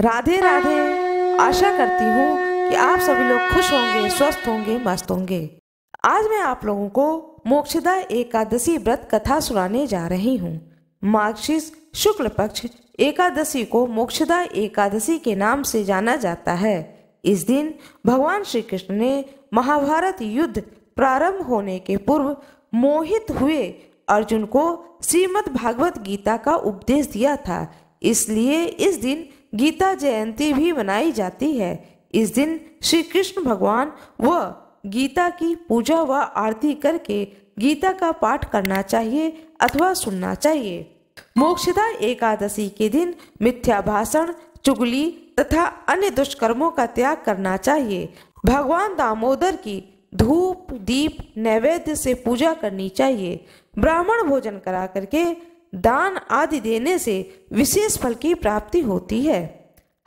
राधे राधे आशा करती हूँ कि आप सभी लोग खुश होंगे स्वस्थ होंगे मस्त होंगे आज मैं आप लोगों को मोक्षदा एकादशी व्रत कथा सुनाने जा रही हूँ मार्गशीर्ष शुक्ल पक्ष एकादशी को मोक्षदा एकादशी के नाम से जाना जाता है इस दिन भगवान श्री कृष्ण ने महाभारत युद्ध प्रारंभ होने के पूर्व मोहित हुए अर्जुन को श्रीमद भागवत गीता का उपदेश दिया था इसलिए इस दिन गीता जयंती भी मनाई जाती है इस दिन श्री कृष्ण भगवान व गीता की पूजा व आरती करके गीता का पाठ करना चाहिए अथवा सुनना चाहिए मोक्षदा एकादशी के दिन मिथ्या भाषण चुगली तथा अन्य दुष्कर्मों का त्याग करना चाहिए भगवान दामोदर की धूप दीप नैवेद्य से पूजा करनी चाहिए ब्राह्मण भोजन करा करके दान आदि देने से विशेष फल की प्राप्ति होती है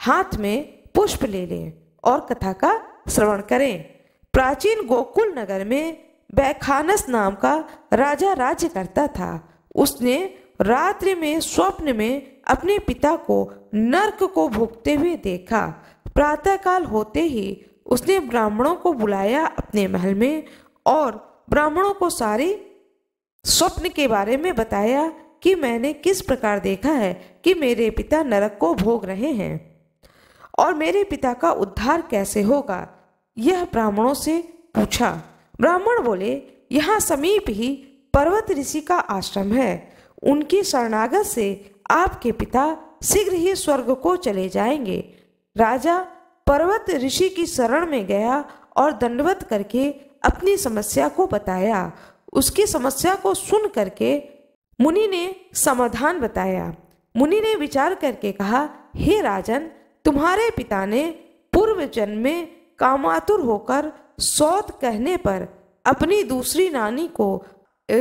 हाथ में पुष्प ले लें और कथा का श्रवण करें प्राचीन गोकुल नगर में बैखानस नाम का राजा राज्य करता था उसने रात्रि में स्वप्न में अपने पिता को नर्क को भुगते हुए देखा प्रातःकाल होते ही उसने ब्राह्मणों को बुलाया अपने महल में और ब्राह्मणों को सारी स्वप्न के बारे में बताया कि मैंने किस प्रकार देखा है कि मेरे पिता नरक को भोग रहे हैं और मेरे पिता का उद्धार कैसे होगा यह ब्राह्मणों से पूछा ब्राह्मण बोले यहाँ समीप ही पर्वत ऋषि का आश्रम है उनकी शरणागत से आपके पिता शीघ्र ही स्वर्ग को चले जाएंगे राजा पर्वत ऋषि की शरण में गया और दंडवत करके अपनी समस्या को बताया उसकी समस्या को सुन करके मुनि ने समाधान बताया मुनि ने विचार करके कहा हे राजन तुम्हारे पिता ने पूर्व जन्म में कामातुर होकर सौत कहने पर अपनी दूसरी नानी को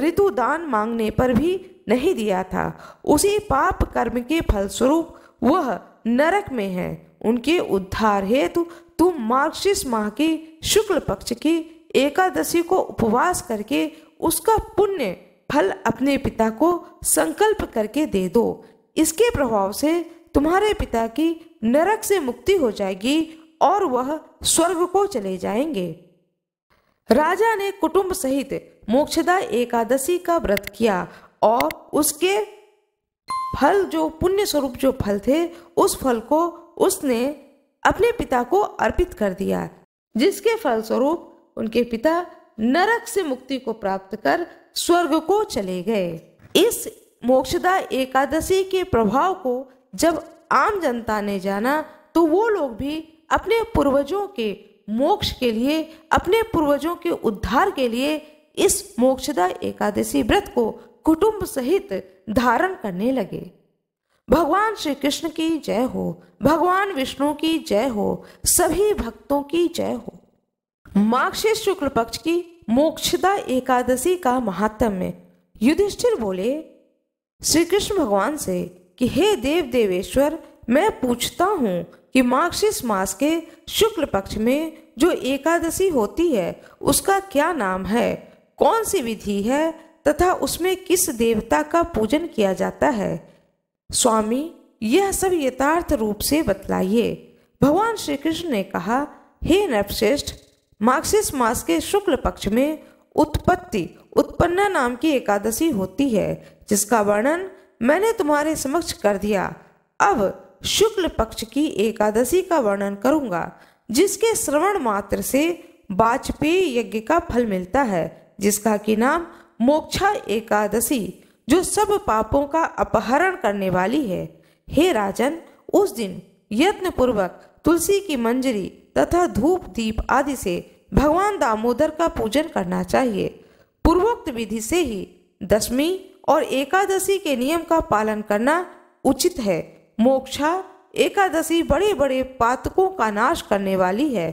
ऋतुदान मांगने पर भी नहीं दिया था उसी पाप कर्म के फलस्वरूप वह नरक में है उनके उद्धार हेतु तुम मार्क्सिस माह के शुक्ल पक्ष की एकादशी को उपवास करके उसका पुण्य फल अपने पिता को संकल्प करके दे दो इसके प्रभाव से तुम्हारे पिता की नरक से मुक्ति हो जाएगी और वह स्वर्ग को चले जाएंगे राजा ने कुटुंब सहित मोक्षदा एकादशी का व्रत किया और उसके फल जो पुण्य स्वरूप जो फल थे उस फल को उसने अपने पिता को अर्पित कर दिया जिसके फलस्वरूप उनके पिता नरक से मुक्ति को प्राप्त कर स्वर्ग को चले गए इस मोक्षदा एकादशी के प्रभाव को जब आम जनता ने जाना तो वो लोग भी अपने पूर्वजों के मोक्ष के लिए अपने पूर्वजों के उद्धार के लिए इस मोक्षदा एकादशी व्रत को कुटुंब सहित धारण करने लगे भगवान श्री कृष्ण की जय हो भगवान विष्णु की जय हो सभी भक्तों की जय हो माघ शुक्ल पक्ष की मोक्षदा एकादशी का महात्म्य युधिष्ठिर बोले श्री कृष्ण भगवान से कि हे देव देवेश्वर मैं पूछता हूँ कि मार्क्सिस मास के शुक्ल पक्ष में जो एकादशी होती है उसका क्या नाम है कौन सी विधि है तथा उसमें किस देवता का पूजन किया जाता है स्वामी यह सब यथार्थ रूप से बतलाइए भगवान श्री कृष्ण ने कहा हे नरश्रेष्ठ मार्क्सिस मास के शुक्ल पक्ष में उत्पत्ति उत्पन्ना नाम की एकादशी होती है जिसका वर्णन मैंने तुम्हारे समक्ष कर दिया अब शुक्ल पक्ष की एकादशी का वर्णन करूंगा जिसके श्रवण मात्र से वाजपेयी यज्ञ का फल मिलता है जिसका कि नाम मोक्षा एकादशी जो सब पापों का अपहरण करने वाली है हे राजन उस दिन यत्न पूर्वक तुलसी की मंजरी तथा धूप दीप आदि से भगवान दामोदर का पूजन करना चाहिए पूर्वोक्त विधि से ही दशमी और एकादशी के नियम का पालन करना उचित है मोक्षा एकादशी बड़े बड़े पातकों का नाश करने वाली है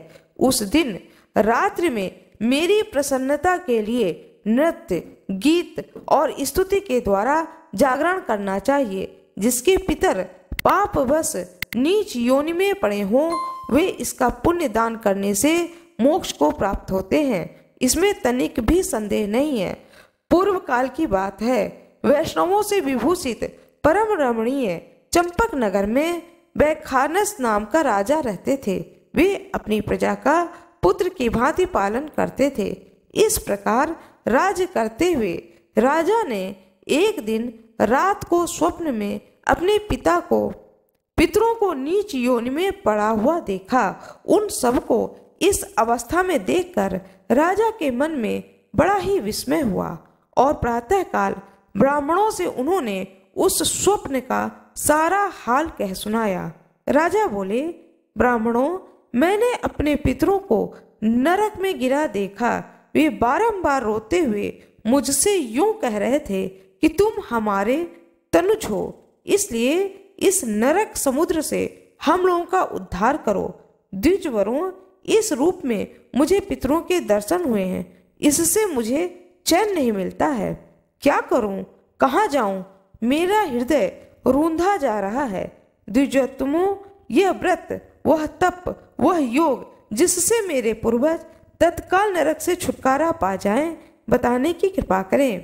उस दिन रात्रि में मेरी प्रसन्नता के लिए नृत्य गीत और स्तुति के द्वारा जागरण करना चाहिए जिसके पितर पाप बस नीच योनि में पड़े हों वे इसका पुण्य दान करने से मोक्ष को प्राप्त होते हैं इसमें तनिक भी संदेह नहीं है पूर्व काल की बात है वैष्णवों से विभूषित परम रमणीय चंपक नगर में बैखानस नाम का राजा रहते थे वे अपनी प्रजा का पुत्र की भांति पालन करते थे इस प्रकार राज्य करते हुए राजा ने एक दिन रात को स्वप्न में अपने पिता को पितरों को नीच योनि में पड़ा हुआ देखा उन सबको इस अवस्था में देखकर राजा के मन में बड़ा ही विस्मय हुआ और प्रातःकाल ब्राह्मणों से उन्होंने उस स्वप्न का सारा हाल कह सुनाया राजा बोले ब्राह्मणों मैंने अपने पितरों को नरक में गिरा देखा वे बारंबार रोते हुए मुझसे यूं कह रहे थे कि तुम हमारे तनुज हो इसलिए इस नरक समुद्र से हम लोगों का उद्धार करो द्विजवरों इस रूप में मुझे पितरों के दर्शन हुए हैं इससे मुझे चैन नहीं मिलता है क्या करूं कहाँ जाऊं मेरा हृदय रूंधा जा रहा है द्विजोत्तमो यह व्रत वह तप वह योग जिससे मेरे पूर्वज तत्काल नरक से छुटकारा पा जाएं बताने की कृपा करें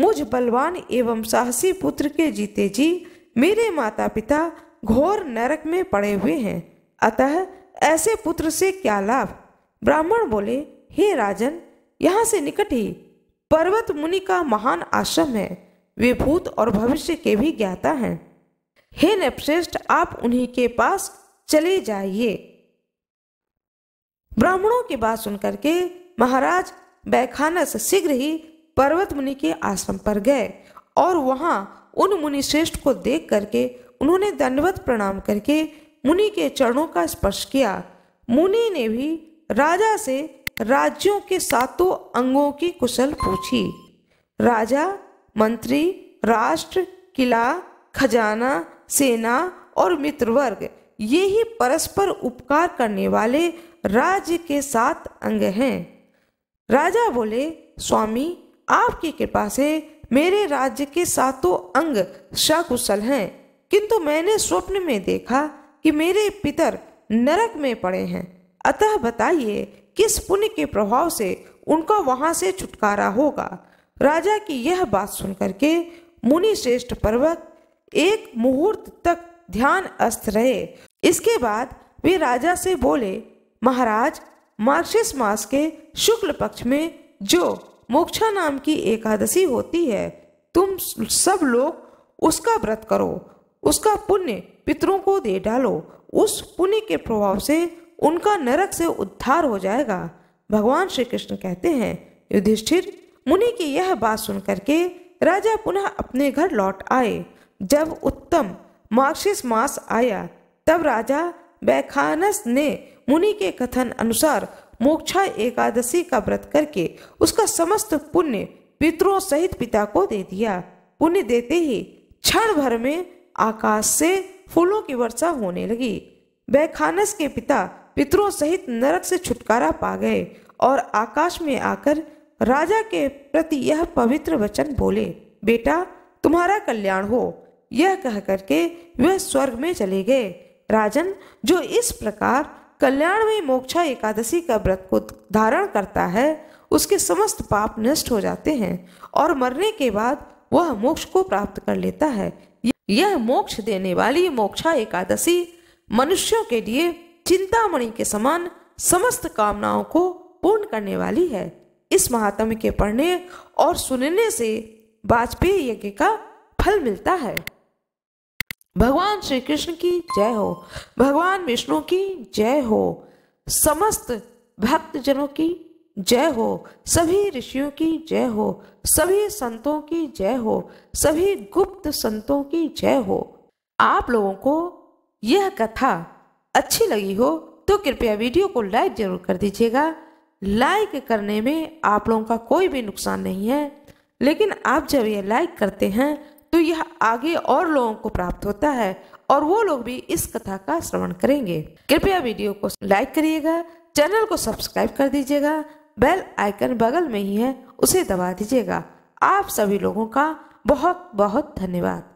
मुझ बलवान एवं साहसी पुत्र के जीते जी मेरे माता पिता घोर नरक में पड़े हुए हैं अतः ऐसे पुत्र से क्या लाभ ब्राह्मण बोले हे राजन यहाँ से निकट ही पर्वत मुनि का महान आश्रम है वे भूत और भविष्य के भी ज्ञाता हैं हे नपश्रेष्ठ आप उन्हीं के पास चले जाइए ब्राह्मणों की बात सुनकर के महाराज बैखानस शीघ्र ही पर्वत मुनि के आश्रम पर गए और वहां उन मुनि श्रेष्ठ को देख करके उन्होंने दंडवत प्रणाम करके मुनि के चरणों का स्पर्श किया मुनि ने भी राजा से राज्यों के सातों अंगों की कुशल पूछी राजा मंत्री राष्ट्र किला खजाना सेना और मित्र वर्ग ये ही परस्पर उपकार करने वाले राज्य के सात अंग हैं राजा बोले स्वामी आपकी कृपा से मेरे राज्य के सातों अंग सकुशल हैं किंतु मैंने स्वप्न में देखा कि मेरे पितर नरक में पड़े हैं अतः बताइए किस पुण्य के प्रभाव से उनका वहां से छुटकारा होगा राजा की यह बात सुनकर के मुनि श्रेष्ठ पर्वत एक मुहूर्त तक ध्यान अस्त रहे इसके बाद वे राजा से बोले महाराज मार्गशीर्ष मास के शुक्ल पक्ष में जो मोक्षा नाम की एकादशी होती है तुम सब लोग उसका व्रत करो उसका पुण्य पितरों को दे डालो उस पुण्य के प्रभाव से उनका नरक से उद्धार हो जाएगा भगवान श्री कृष्ण कहते हैं युधिष्ठिर मुनि की यह बात सुन करके राजा पुनः अपने घर लौट आए जब उत्तम मार्क्सिस मास आया तब राजा बैखानस ने मुनि के कथन अनुसार मोक्षा एकादशी का व्रत करके उसका समस्त पुण्य पितरों सहित पिता को दे दिया पुण्य देते ही क्षण भर में आकाश से फूलों की वर्षा होने लगी बैखानस के पिता पितरों सहित नरक से छुटकारा पा गए और आकाश में आकर राजा के प्रति यह पवित्र वचन बोले बेटा तुम्हारा कल्याण हो यह कह करके वह स्वर्ग में चले गए राजन जो इस प्रकार कल्याण में मोक्षा एकादशी का व्रत को धारण करता है उसके समस्त पाप नष्ट हो जाते हैं और मरने के बाद वह मोक्ष को प्राप्त कर लेता है यह मोक्ष देने वाली मोक्षा एकादशी मनुष्यों के लिए चिंतामणि के समान समस्त कामनाओं को पूर्ण करने वाली है इस महात्म के पढ़ने और सुनने से वाजपेयी यज्ञ का फल मिलता है भगवान श्री कृष्ण की जय हो भगवान विष्णु की जय हो समस्त जनों की जय हो सभी ऋषियों की जय हो सभी संतों की जय हो सभी गुप्त संतों की जय हो आप लोगों को यह कथा अच्छी लगी हो तो कृपया वीडियो को लाइक जरूर कर दीजिएगा लाइक करने में आप लोगों का कोई भी नुकसान नहीं है लेकिन आप जब यह लाइक करते हैं तो यह आगे और लोगों को प्राप्त होता है और वो लोग भी इस कथा का श्रवण करेंगे कृपया वीडियो को लाइक करिएगा चैनल को सब्सक्राइब कर दीजिएगा बेल आइकन बगल में ही है उसे दबा दीजिएगा आप सभी लोगों का बहुत बहुत धन्यवाद